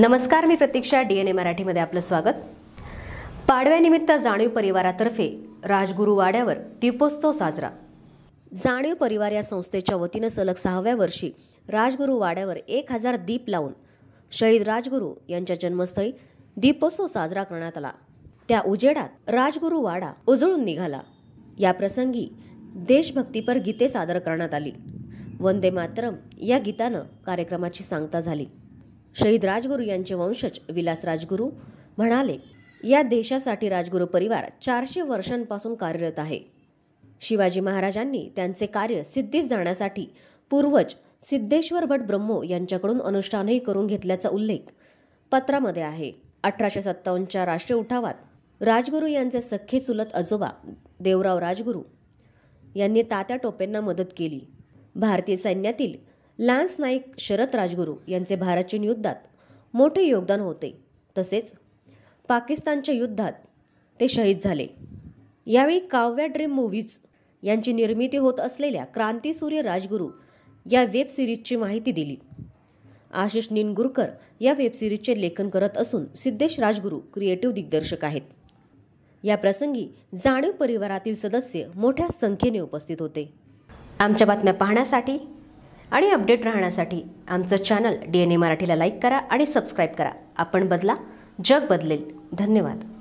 नमस्कार मी प्रतीक्षा डीएनए मराठीमध्ये आपलं स्वागत पाडव्यानिमित्त जाणीव परिवारातर्फे राजगुरू वाड्यावर दीपोत्सव साजरा जाणीव परिवार या संस्थेच्या वतीनं सलग सहाव्या वर्षी राजगुरू वाड्यावर एक हजार दीप लावून शहीद राजगुरू यांच्या जन्मस्थळी दीपोत्सव साजरा करण्यात आला त्या उजेडात राजगुरू वाडा उजळून निघाला या प्रसंगी देशभक्तीपर गीते सादर करण्यात आली वंदे मातरम या गीतानं कार्यक्रमाची सांगता झाली शहीद राजगुरू यांचे वंशज विलास राजगुरू म्हणाले या देशासाठी राजगुरू परिवार चारशे वर्षांपासून कार्यरत आहे शिवाजी महाराजांनी त्यांचे कार्य सिद्धीस जाण्यासाठी पूर्वज सिद्धेश्वर भट ब्रह्मो यांच्याकडून अनुष्ठानही करून घेतल्याचा उल्लेख पत्रामध्ये आहे अठराशे सत्तावन्नच्या राष्ट्रीय उठावात राजगुरू यांचे सख्खे चुलत आजोबा देवराव राजगुरू यांनी तात्या टोपेंना मदत केली भारतीय सैन्यातील लान्स नाईक शरद राजगुरू यांचे भारत युद्धात मोठे योगदान होते तसेच पाकिस्तानच्या युद्धात ते शहीद झाले यावेळी काव्या ड्रीम मूवीज यांची निर्मिती होत असलेल्या क्रांतीसूर्य राजगुरू या वेब सिरीजची माहिती दिली आशिष निनगुरकर या वेब सिरीजचे लेखन करत असून सिद्धेश राजगुरू क्रिएटिव्ह दिग्दर्शक आहेत या प्रसंगी जाणीव परिवारातील सदस्य मोठ्या संख्येने उपस्थित होते आमच्या बातम्या पाहण्यासाठी आणि अपडेट राहण्यासाठी आमचं चॅनल डी एन ए मराठीला लाईक करा आणि सबस्क्राईब करा आपण बदला जग बदलेल धन्यवाद